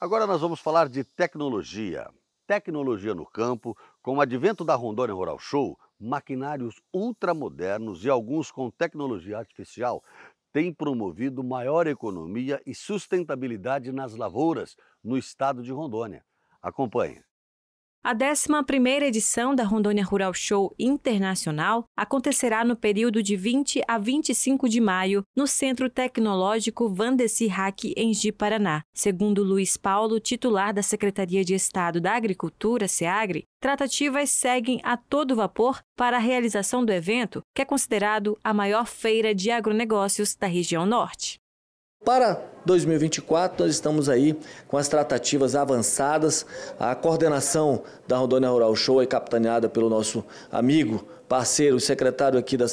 Agora nós vamos falar de tecnologia. Tecnologia no campo, com o advento da Rondônia Rural Show, maquinários ultramodernos e alguns com tecnologia artificial têm promovido maior economia e sustentabilidade nas lavouras no estado de Rondônia. Acompanhe. A 11ª edição da Rondônia Rural Show Internacional acontecerá no período de 20 a 25 de maio no Centro Tecnológico Vandeci Hack em Ji, Paraná. Segundo Luiz Paulo, titular da Secretaria de Estado da Agricultura, SEAGRE, tratativas seguem a todo vapor para a realização do evento, que é considerado a maior feira de agronegócios da região norte. Para 2024, nós estamos aí com as tratativas avançadas. A coordenação da Rondônia Rural Show é capitaneada pelo nosso amigo, parceiro, secretário aqui da,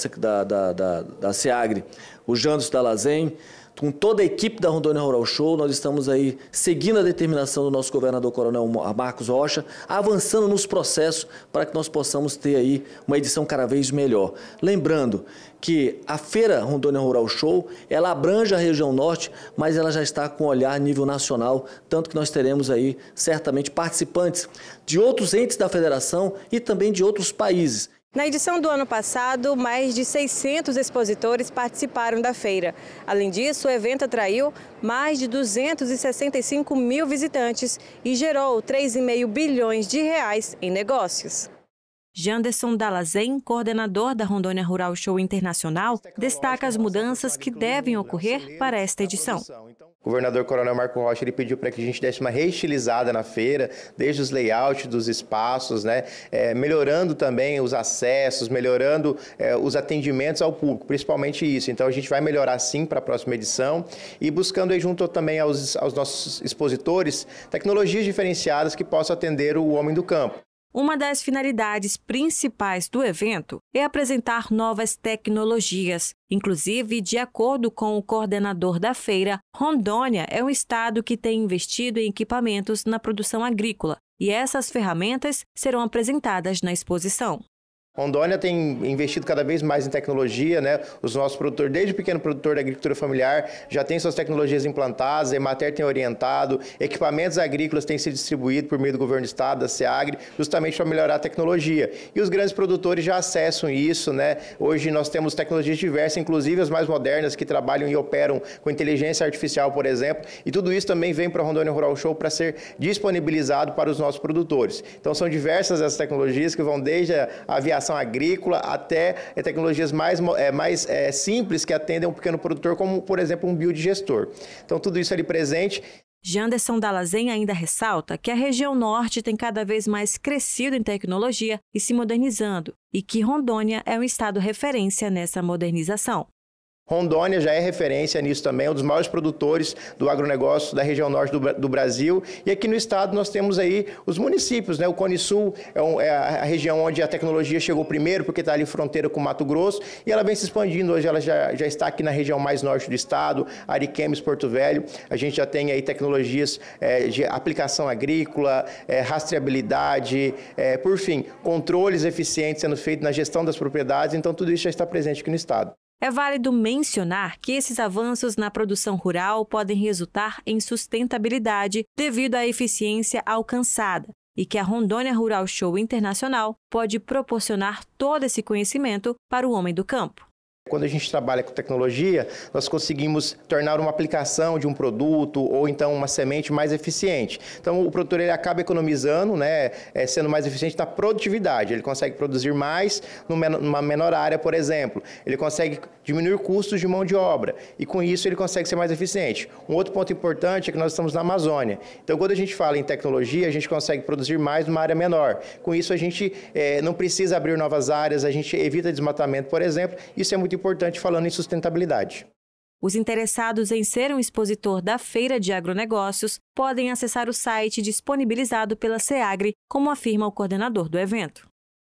da, da, da SEAGRE, o Jandos Dalazen com toda a equipe da Rondônia Rural Show, nós estamos aí seguindo a determinação do nosso governador coronel Marcos Rocha, avançando nos processos para que nós possamos ter aí uma edição cada vez melhor. Lembrando que a feira Rondônia Rural Show, ela abrange a região norte, mas ela já está com olhar nível nacional, tanto que nós teremos aí certamente participantes de outros entes da federação e também de outros países. Na edição do ano passado, mais de 600 expositores participaram da feira. Além disso, o evento atraiu mais de 265 mil visitantes e gerou 3,5 bilhões de reais em negócios. Janderson Dalazen, coordenador da Rondônia Rural Show Internacional, destaca as mudanças que devem ocorrer para esta edição. Então, o governador Coronel Marco Rocha ele pediu para que a gente desse uma reestilizada na feira, desde os layouts dos espaços, né, é, melhorando também os acessos, melhorando é, os atendimentos ao público, principalmente isso. Então a gente vai melhorar sim para a próxima edição e buscando aí junto também aos, aos nossos expositores tecnologias diferenciadas que possam atender o homem do campo. Uma das finalidades principais do evento é apresentar novas tecnologias. Inclusive, de acordo com o coordenador da feira, Rondônia é um estado que tem investido em equipamentos na produção agrícola, e essas ferramentas serão apresentadas na exposição. Rondônia tem investido cada vez mais em tecnologia, né? Os nossos produtores, desde o pequeno produtor da agricultura familiar, já tem suas tecnologias implantadas, a Emater tem orientado, equipamentos agrícolas têm sido distribuídos por meio do governo do estado, da SEAGRE, justamente para melhorar a tecnologia. E os grandes produtores já acessam isso, né? Hoje nós temos tecnologias diversas, inclusive as mais modernas, que trabalham e operam com inteligência artificial, por exemplo, e tudo isso também vem para o Rondônia Rural Show para ser disponibilizado para os nossos produtores. Então são diversas as tecnologias que vão desde a aviação irrigação agrícola até eh, tecnologias mais, é, mais é, simples que atendem um pequeno produtor, como, por exemplo, um biodigestor. Então, tudo isso ali presente. Janderson Dalazen ainda ressalta que a região norte tem cada vez mais crescido em tecnologia e se modernizando, e que Rondônia é um estado referência nessa modernização. Rondônia já é referência nisso também, é um dos maiores produtores do agronegócio da região norte do, do Brasil. E aqui no estado nós temos aí os municípios, né? O Cone Sul é, um, é a região onde a tecnologia chegou primeiro, porque está ali fronteira com Mato Grosso, e ela vem se expandindo. Hoje ela já, já está aqui na região mais norte do estado, Ariquemes, Porto Velho. A gente já tem aí tecnologias é, de aplicação agrícola, é, rastreabilidade, é, por fim, controles eficientes sendo feitos na gestão das propriedades. Então tudo isso já está presente aqui no estado. É válido mencionar que esses avanços na produção rural podem resultar em sustentabilidade devido à eficiência alcançada e que a Rondônia Rural Show Internacional pode proporcionar todo esse conhecimento para o homem do campo. Quando a gente trabalha com tecnologia, nós conseguimos tornar uma aplicação de um produto ou então uma semente mais eficiente. Então o produtor ele acaba economizando, né, é, sendo mais eficiente na produtividade. Ele consegue produzir mais numa menor área, por exemplo. Ele consegue diminuir custos de mão de obra e com isso ele consegue ser mais eficiente. Um outro ponto importante é que nós estamos na Amazônia. Então quando a gente fala em tecnologia, a gente consegue produzir mais numa área menor. Com isso a gente é, não precisa abrir novas áreas, a gente evita desmatamento, por exemplo. Isso é muito importante falando em sustentabilidade. Os interessados em ser um expositor da Feira de Agronegócios podem acessar o site disponibilizado pela SEAGRE, como afirma o coordenador do evento.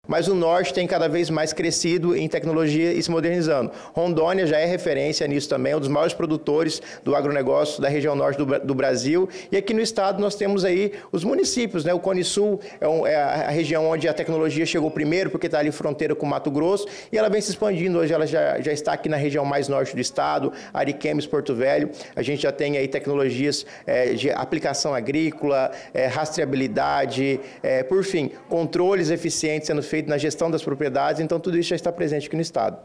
Mas o norte tem cada vez mais crescido em tecnologia e se modernizando. Rondônia já é referência nisso também, é um dos maiores produtores do agronegócio da região norte do, do Brasil. E aqui no estado nós temos aí os municípios, né? O Cone Sul é, um, é a região onde a tecnologia chegou primeiro, porque está ali fronteira com o Mato Grosso, e ela vem se expandindo. Hoje ela já, já está aqui na região mais norte do estado, Ariquemes, Porto Velho. A gente já tem aí tecnologias é, de aplicação agrícola, é, rastreabilidade, é, por fim, controles eficientes sendo feito na gestão das propriedades, então tudo isso já está presente aqui no Estado.